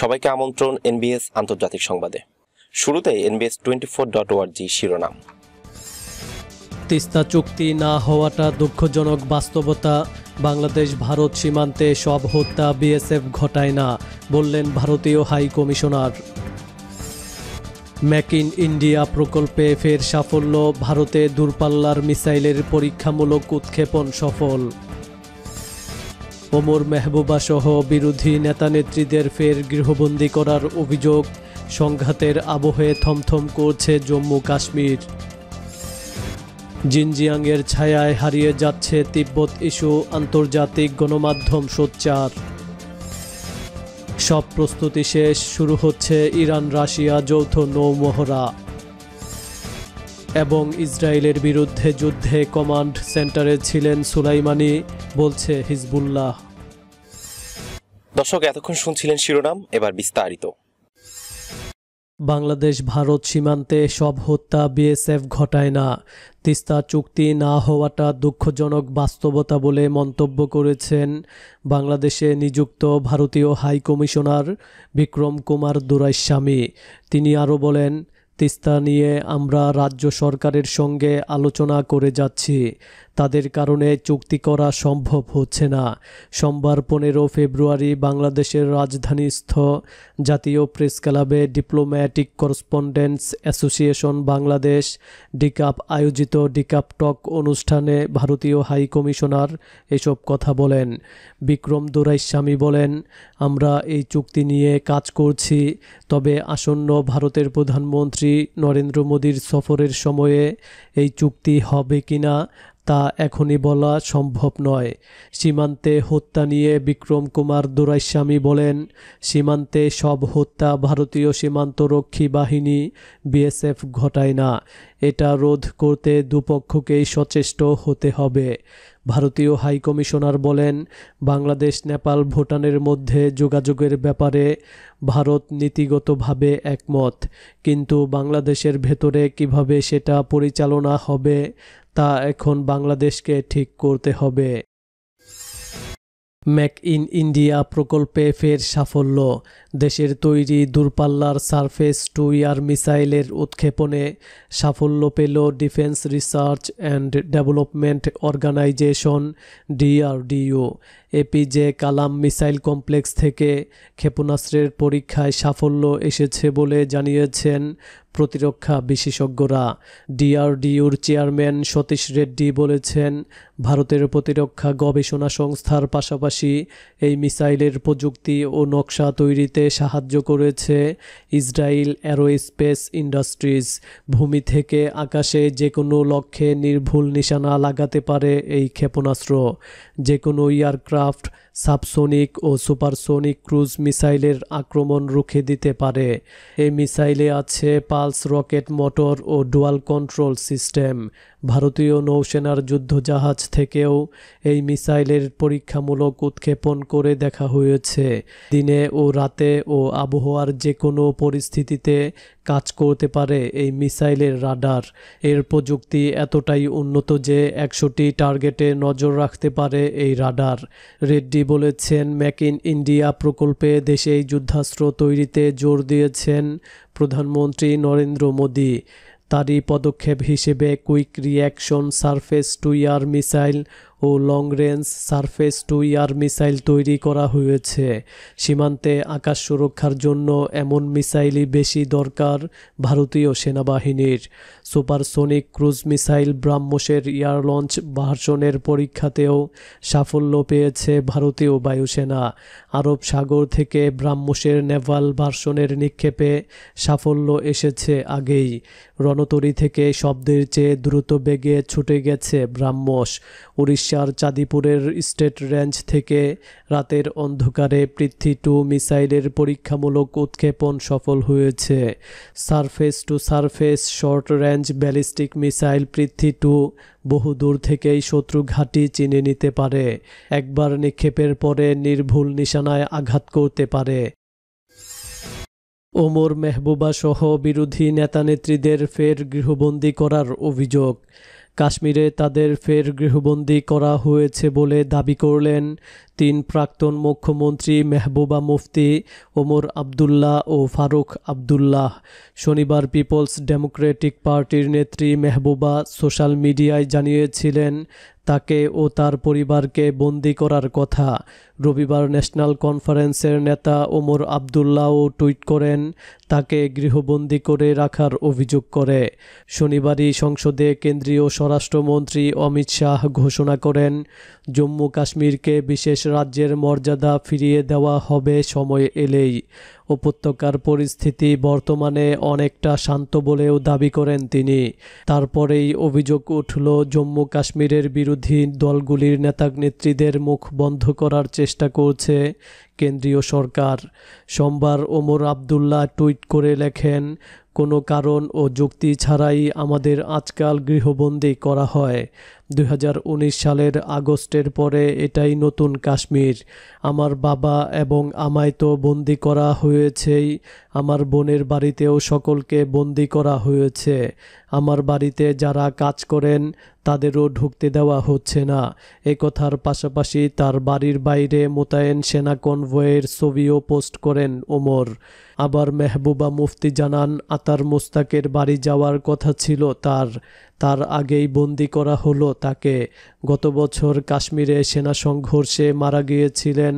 সবাইকে আমন্ত্রণ এনবিএস আন্তর্জাতিক সংবাদে শুরুতে এনবিএস টোয়েন্টি ফোর ডট ওয়ার্জি শিরোনাম তিস্তা চুক্তি না হওয়াটা দুঃখজনক বাস্তবতা বাংলাদেশ ভারত সীমান্তে সব হত্যা বিএসএফ ঘটায় না বললেন ভারতীয় high commissioner make in India প্রকল্পে ফের সাফল্য ভারতে দূরপাল্লার মিসাইলের পরীক্ষামূলক উৎক্ষেপণ সফল ওমর মেহবুবা সহ বিরোধী নেতানেত্রীদের ফের গৃহবন্দী করার অভিযোগ সংঘাতের আবহে থমথম করছে জম্মু কাশ্মীর জিনজিয়াংয়ের ছায়ায় হারিয়ে যাচ্ছে তিব্বত ইস্যু আন্তর্জাতিক গণমাধ্যম সোচ্চার সব প্রস্তুতি শেষ শুরু হচ্ছে ইরান রাশিয়া যৌথ নৌমহড়া এবং ইসরায়েলের বিরুদ্ধে যুদ্ধে কমান্ড সেন্টারে ছিলেন সুলাইমানি বলছে হিজবুল্লাহ দর্শক এতক্ষণ শুনছিলেন শিরোনাম এবার বিস্তারিত বাংলাদেশ ভারত সীমান্তে সব হত্যা বিএসএফ ঘটায় না তিস্তা চুক্তি না হওয়াটা দুঃখজনক বাস্তবতা বলে মন্তব্য করেছেন বাংলাদেশে নিযুক্ত ভারতীয় হাইকমিশনার বিক্রম কুমার দুরাইস্বামী তিনি আরও বলেন তিস্তা নিয়ে আমরা রাজ্য সরকারের সঙ্গে আলোচনা করে যাচ্ছি তাদের কারণে চুক্তি করা সম্ভব হচ্ছে না সোমবার পনেরো ফেব্রুয়ারি বাংলাদেশের রাজধানীস্থ জাতীয় প্রেস ক্লাবে ডিপ্লোম্যাটিক করসপন্ডেন্টস অ্যাসোসিয়েশন বাংলাদেশ ডিকাপ আয়োজিত ডিকাপ টক অনুষ্ঠানে ভারতীয় হাই কমিশনার এসব কথা বলেন বিক্রম দোরাইস্বামী বলেন আমরা এই চুক্তি নিয়ে কাজ করছি তবে আসন্ন ভারতের প্রধানমন্ত্রী নরেন্দ্র মোদীর সফরের সময়ে এই চুক্তি হবে কিনা তা এখনই বলা সম্ভব নয় সীমান্তে হত্যা নিয়ে বিক্রম কুমার দুরাইস্বামী বলেন সীমান্তে সব হত্যা ভারতীয় সীমান্তরক্ষী বাহিনী বিএসএফ ঘটায় না এটা রোধ করতে দুপক্ষকেই সচেষ্ট হতে হবে ভারতীয় হাইকমিশনার বলেন বাংলাদেশ নেপাল ভুটানের মধ্যে যোগাযোগের ব্যাপারে ভারত নীতিগতভাবে একমত কিন্তু বাংলাদেশের ভেতরে কিভাবে সেটা পরিচালনা হবে তা এখন বাংলাদেশকে ঠিক করতে হবে মেক ইন ইন্ডিয়া প্রকল্পে ফের সাফল্য দেশের তৈরি দূরপাল্লার সারফেস টু ইয়ার মিসাইলের উৎক্ষেপণে সাফল্য পেল defence research and development organisation DRDO APJ Kalam missile complex থেকে ক্ষেপণাস্ত্রের পরীক্ষায় সাফল্য এসেছে বলে জানিয়েছেন প্রতিরক্ষা বিশেষজ্ঞরা ডিআরডিউর চেয়ারম্যান সতীশ রেড্ডি বলেছেন ভারতের প্রতিরক্ষা গবেষণা সংস্থার পাশাপাশি এই মিসাইলের প্রযুক্তি ও নকশা তৈরিতে সাহায্য করেছে ইসরায়েল অ্যারোস্পেস ইন্ডাস্ট্রিজ ভূমি থেকে আকাশে যে কোনো লক্ষ্যে নির্ভুল নিশানা লাগাতে পারে এই ক্ষেপণাস্ত্র যে কোনো এয়ারক্রাফট সাবসোনিক ও সুপারসোনিক ক্রুজ মিসাইলের আক্রমণ রুখে দিতে পারে এই মিসাইলে আছে পালস রকেট মোটর ও ডুয়াল কন্ট্রোল সিস্টেম ভারতীয় নৌসেনার যুদ্ধজাহাজ থেকেও এই মিসাইলের পরীক্ষামূলক উৎক্ষেপণ করে দেখা হয়েছে দিনে ও রাতে ও আবহাওয়ার যে কোনো পরিস্থিতিতে কাজ করতে পারে এই মিসাইলের রাডার এর প্রযুক্তি এতটাই উন্নত যে একশোটি টার্গেটে নজর রাখতে পারে এই রাডার রেড্ডি বলেছেন মেক ইন ইন্ডিয়া প্রকল্পে দেশেই যুদ্ধাস্ত্র তৈরিতে জোর দিয়েছেন প্রধানমন্ত্রী নরেন্দ্র মোদী তারই পদক্ষেপ হিসেবে quick reaction surface to air missile ও long range surface to air missile তৈরি করা হয়েছে সীমান্তে আকাশ সুরক্ষার জন্য এমন মিসাইলই বেশি দরকার ভারতীয় সেনাবাহিনীর সুপারসোনিক ক্রুজ মিসাইল ব্রাহ্মসের এয়ার লঞ্চ ভার্সনের পরীক্ষাতেও সাফল্য পেয়েছে ভারতীয় বায়ুসেনা আরব সাগর থেকে ব্রাহ্মসের নেভাল ভার্সনের নিক্ষেপে সাফল্য এসেছে আগেই রণতরী থেকে শব্দের চেয়ে দ্রুত বেগে ছুটে গেছে ব্রাহ্মস উড়িষ্যার চাঁদিপুরের স্টেট রেঞ্জ থেকে রাতের অন্ধকারে পৃথ্বী টু মিসাইলের পরীক্ষামূলক উৎক্ষেপণ সফল হয়েছে surface to surface short range range ballistic missile Prithvi two বহু দূর থেকেই শত্রু ঘাঁটি চিনে নিতে পারে একবার নিক্ষেপের পরে নির্ভুল নিশানায় আঘাত করতে পারে ওমর মেহবুবা সহ বিরোধী নেতানেত্রীদের ফের গৃহবন্দী করার অভিযোগ কাশ্মীরে তাদের ফের গৃহবন্দী করা হয়েছে বলে দাবি করলেন তিন প্রাক্তন মুখ্যমন্ত্রী মেহবুবা মুফতি ওমর আবদুল্লাহ ও ফারুক আবদুল্লাহ শনিবার পিপলস ডেমোক্রেটিক পার্টির নেত্রী মেহবুবা সোশ্যাল মিডিয়ায় জানিয়েছিলেন তাকে ও তার পরিবারকে বন্দি করার কথা রবিবার ন্যাশনাল কনফারেন্সের নেতা ওমর আবদুল্লাও টুইট করেন তাকে গৃহবন্দী করে রাখার অভিযোগ করে শনিবারই সংসদে কেন্দ্রীয় স্বরাষ্ট্রমন্ত্রী অমিত শাহ ঘোষণা করেন জম্মু কাশ্মীরকে বিশেষ রাজ্যের মর্যাদা ফিরিয়ে দেওয়া হবে সময় এলেই উপত্যকার পরিস্থিতি বর্তমানে অনেকটা শান্ত বলেও দাবি করেন তিনি তারপরেই অভিযোগ উঠল জম্মু কাশ্মীরের বিরোধী দলগুলির নেতানেত্রীদের মুখ বন্ধ করার চেষ্টা করছে কেন্দ্রীয় সরকার সোমবার ওমর আবদুল্লাহ টুইট করে লেখেন কোনো কারণ ও যুক্তি ছাড়াই আমাদের আজকাল গৃহবন্দী করা হয় দুই সালের আগস্টের পরে এটাই নতুন কাশ্মীর আমার বাবা এবং আমায় তো বন্দি করা হয়েছেই আমার বোনের বাড়িতেও সকলকে বন্দি করা হয়েছে আমার বাড়িতে যারা কাজ করেন তাদেরও ঢুকতে দেওয়া হচ্ছে না একথার পাশাপাশি তার বাড়ির বাইরে মোতায়েন সেনা কনভয়ের ছবিও পোস্ট করেন ওমর আবার মেহবুবা মুফতি জানান আতার মোস্তাকের বাড়ি যাওয়ার কথা ছিল তার তার আগেই বন্দি করা হলো তাকে গত বছর কাশ্মীরে সেনা সংঘর্ষে মারা গিয়েছিলেন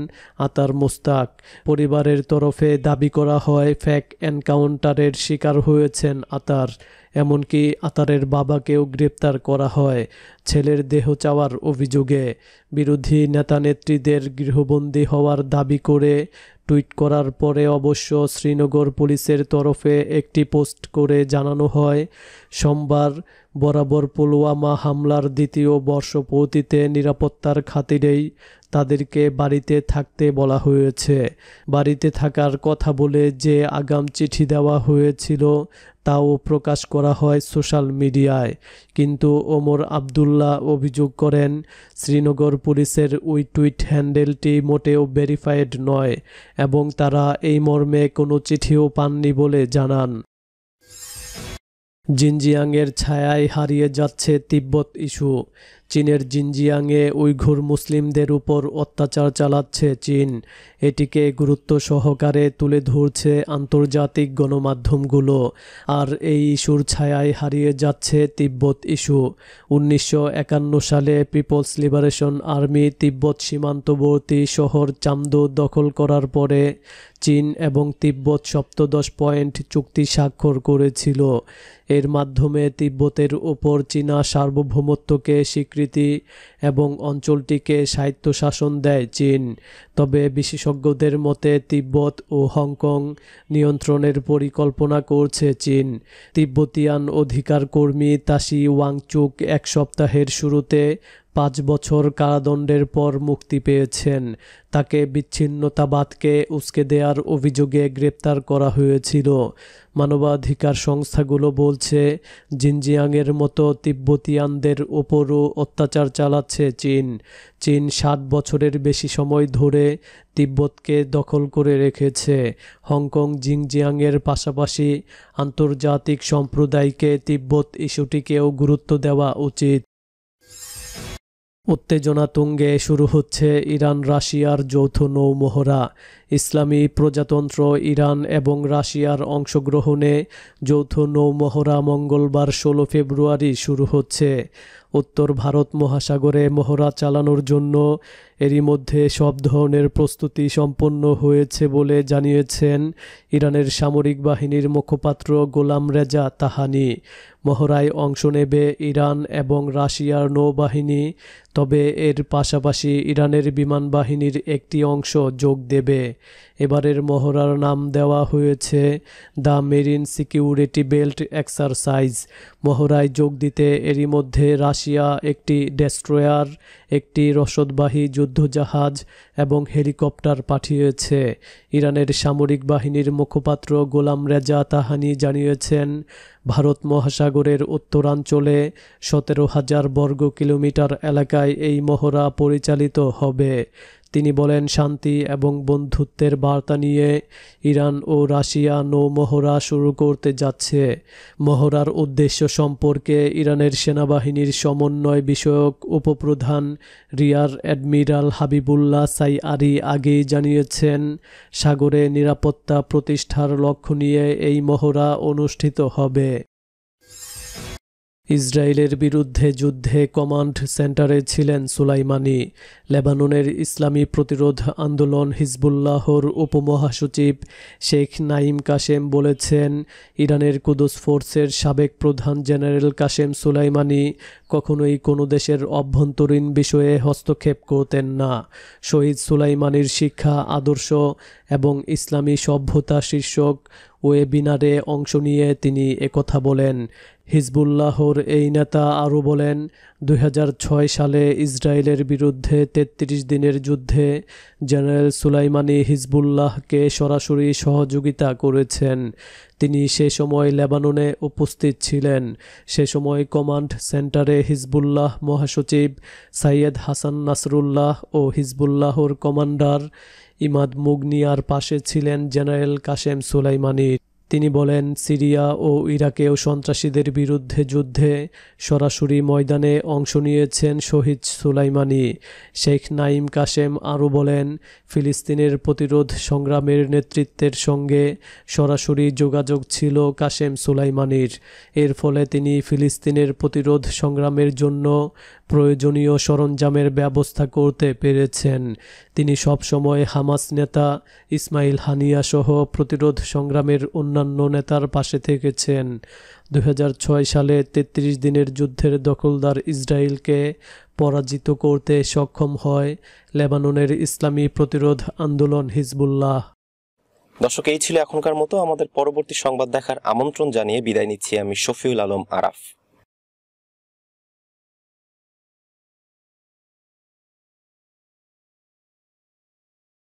আতার মুস্তাক পরিবারের তরফে দাবি করা হয় ফ্যাক এনকাউন্টারের শিকার হয়েছেন আতার এমনকি আতারের বাবাকেও গ্রেপ্তার করা হয় ছেলের দেহ চাওয়ার অভিযোগে বিরোধী নেতানেত্রীদের গৃহবন্দী হওয়ার দাবি করে টুইট করার পরে অবশ্য শ্রীনগর পুলিশের তরফে একটি পোস্ট করে জানানো হয় সোমবার বরাবর পুলওয়ামা হামলার দ্বিতীয় বর্ষপূর্তিতে নিরাপত্তার খাতিরেই তাদেরকে বাড়িতে থাকতে বলা হয়েছে বাড়িতে থাকার কথা বলে যে আগাম চিঠি দেওয়া হয়েছিল তাও প্রকাশ করা হয় সোশ্যাল মিডিয়ায় কিন্তু ওমর আবদুল্লাহ অভিযোগ করেন শ্রীনগর পুলিশের ওই টুইট হ্যান্ডেলটি মোটেও ভেরিফাইড নয় এবং তারা এই মর্মে কোনো চিঠিও পাননি বলে জানান জিনজিয়াংয়ের ছায়ায় হারিয়ে যাচ্ছে তিব্বত ইস্যু চীনের জিনজিয়াংয়ে উইঘুর মুসলিমদের উপর অত্যাচার চালাচ্ছে চীন এটিকে গুরুত্ব সহকারে তুলে ধরছে আন্তর্জাতিক গণমাধ্যমগুলো আর এই ইস্যুর ছায়ায় হারিয়ে যাচ্ছে তিব্বত ইস্যু উনিশশো সালে পিপলস লিবারেশন আর্মি তিব্বত সীমান্তবর্তী শহর চান্দো দখল করার পরে চীন এবং তিব্বত সপ্তদশ পয়েন্ট চুক্তি স্বাক্ষর করেছিল এর মাধ্যমে তিব্বতের ওপর চীনা সার্বভৌমত্বকে স্বীকৃতি এবং অঞ্চলটিকে স্বায়ত্তশাসন দেয় চীন তবে বিশেষজ্ঞদের মতে তিব্বত ও হংকং নিয়ন্ত্রণের পরিকল্পনা করছে চীন তিব্বতিয়ান অধিকার কর্মী তাসি ওয়াংচুক এক সপ্তাহের শুরুতে পাঁচ বছর কারাদণ্ডের পর মুক্তি পেয়েছেন তাকে বিচ্ছিন্নতাবাদকে উসকে দেওয়ার অভিযোগে গ্রেপ্তার করা হয়েছিল মানবাধিকার সংস্থাগুলো বলছে জিনজিয়াংয়ের মতো তিব্বতিয়ানদের ওপরও অত্যাচার চালাচ্ছে চীন চীন সাত বছরের বেশি সময় ধরে তিব্বতকে দখল করে রেখেছে হংকং জিংজিয়াংয়ের পাশাপাশি আন্তর্জাতিক সম্প্রদায়কে তিব্বত ইস্যুটিকেও গুরুত্ব দেওয়া উচিত উত্তেজনা তুঙ্গে শুরু হচ্ছে ইরান রাশিয়ার যৌথ নৌমহড়া ইসলামী প্রজাতন্ত্র ইরান এবং রাশিয়ার অংশগ্রহণে যৌথ নৌমহড়া মঙ্গলবার ষোলো ফেব্রুয়ারি শুরু হচ্ছে উত্তর ভারত মহাসাগরে মহড়া চালানোর জন্য এরই মধ্যে সব ধরনের প্রস্তুতি সম্পন্ন হয়েছে বলে জানিয়েছেন ইরানের সামরিক বাহিনীর মুখপাত্র গোলাম রেজা তাহানি মহড়ায় অংশ নেবে ইরান এবং রাশিয়ার নৌবাহিনী তবে এর পাশাপাশি ইরানের বিমান বাহিনীর একটি অংশ যোগ দেবে এবারের মহড়ার নাম দেওয়া হয়েছে the marine security belt exercise মহড়ায় যোগ দিতে এরই মধ্যে রাশিয়া একটি ডেস্ট্রয়ার একটি রসদবাহী যুদ্ধ যুদ্ধজাহাজ এবং হেলিকপ্টার পাঠিয়েছে ইরানের সামরিক বাহিনীর মুখপাত্র গোলাম রেজা তাহানি জানিয়েছেন ভারত মহাসাগরের উত্তরাঞ্চলে সতেরো হাজার বর্গ কিলোমিটার এলাকায় এই মহড়া পরিচালিত হবে তিনি বলেন শান্তি এবং বন্ধুত্বের বার্তা নিয়ে ইরান ও রাশিয়া নৌমহড়া শুরু করতে যাচ্ছে মহড়ার উদ্দেশ্য সম্পর্কে ইরানের সেনাবাহিনীর সমন্বয় বিষয়ক উপপ্রধান রিয়ার অ্যাডমিরাল হাবিবুল্লাহ আরি আগেই জানিয়েছেন সাগরে নিরাপত্তা প্রতিষ্ঠার লক্ষ্য নিয়ে এই মহড়া অনুষ্ঠিত হবে ইসরায়েলের বিরুদ্ধে যুদ্ধে কমান্ড সেন্টারে ছিলেন সুলাইমানি লেবাননের ইসলামী প্রতিরোধ আন্দোলন হিজবুল্লাহর উপমহাসচিব শেখ নাইম কাশেম বলেছেন ইরানের কুদস ফোর্সের সাবেক প্রধান জেনারেল কাশেম সুলাইমানি কখনোই কোনো দেশের অভ্যন্তরীণ বিষয়ে হস্তক্ষেপ করতেন না শহীদ সুলাইমানির শিক্ষা আদর্শ এবং ইসলামী সভ্যতা শীর্ষক ওয়েবিনারে অংশ নিয়ে তিনি একথা বলেন হিজবুল্লাহর এই নেতা আরও বলেন দুই সালে ইসরায়েলের বিরুদ্ধে ৩৩ দিনের যুদ্ধে জেনারেল সুলাইমানি হিজবুল্লাহকে সরাসরি সহযোগিতা করেছেন তিনি সে সময় লেবাননে উপস্থিত ছিলেন সে সময় কমান্ড সেন্টারে হিজবুল্লাহ মহাসচিব সাইয়েদ হাসান নাসরুল্লাহ ও হিজবুল্লাহর কমান্ডার ইমাদ মুগনিয়ার পাশে ছিলেন জেনারেল কাশেম সুলাইমানি তিনি বলেন সিরিয়া ও ইরাকেও সন্ত্রাসীদের বিরুদ্ধে যুদ্ধে সরাসরি ময়দানে অংশ নিয়েছেন শহীদ সুলাইমানি শেখ নাইম কাশেম আরও বলেন ফিলিস্তিনের প্রতিরোধ সংগ্রামের নেতৃত্বের সঙ্গে সরাসরি যোগাযোগ ছিল কাশেম সুলাইমানির এর ফলে তিনি ফিলিস্তিনের প্রতিরোধ সংগ্রামের জন্য প্রয়োজনীয় সরঞ্জামের ব্যবস্থা করতে পেরেছেন তিনি সবসময় হামাস নেতা ইসমাইল হানিয়া সহ প্রতিরোধ সংগ্রামের অন্যান্য নেতার পাশে থেকেছেন দু সালে ৩৩ দিনের যুদ্ধের দখলদার ইসরায়েলকে পরাজিত করতে সক্ষম হয় লেবাননের ইসলামী প্রতিরোধ আন্দোলন হিজবুল্লাহ দর্শক এই ছিল এখনকার মতো আমাদের পরবর্তী সংবাদ দেখার আমন্ত্রণ জানিয়ে বিদায় নিচ্ছি আমি শফিউল আলম আরাফ